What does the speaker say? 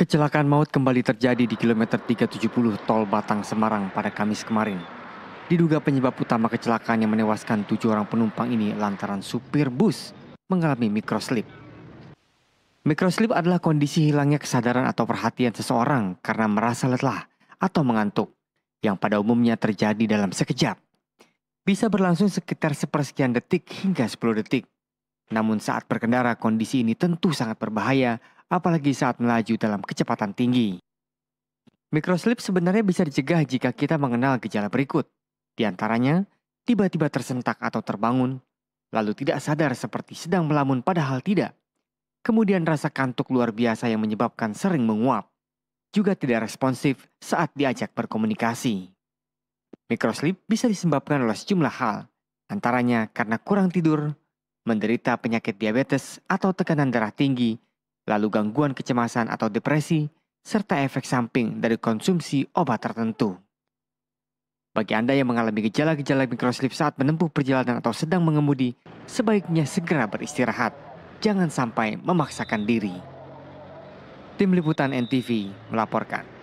Kecelakaan maut kembali terjadi di kilometer 370 tol Batang Semarang pada Kamis kemarin. Diduga penyebab utama kecelakaan yang menewaskan tujuh orang penumpang ini lantaran supir bus mengalami mikroslip. Mikroslip adalah kondisi hilangnya kesadaran atau perhatian seseorang karena merasa lelah atau mengantuk, yang pada umumnya terjadi dalam sekejap. Bisa berlangsung sekitar sepersekian detik hingga 10 detik. Namun saat berkendara kondisi ini tentu sangat berbahaya apalagi saat melaju dalam kecepatan tinggi. Mikroslip sebenarnya bisa dicegah jika kita mengenal gejala berikut. Di antaranya, tiba-tiba tersentak atau terbangun, lalu tidak sadar seperti sedang melamun padahal tidak. Kemudian rasa kantuk luar biasa yang menyebabkan sering menguap. Juga tidak responsif saat diajak berkomunikasi. Mikroslip bisa disebabkan oleh sejumlah hal, antaranya karena kurang tidur, menderita penyakit diabetes atau tekanan darah tinggi, lalu gangguan kecemasan atau depresi, serta efek samping dari konsumsi obat tertentu. Bagi Anda yang mengalami gejala-gejala mikroslip saat menempuh perjalanan atau sedang mengemudi, sebaiknya segera beristirahat. Jangan sampai memaksakan diri. Tim Liputan NTV melaporkan.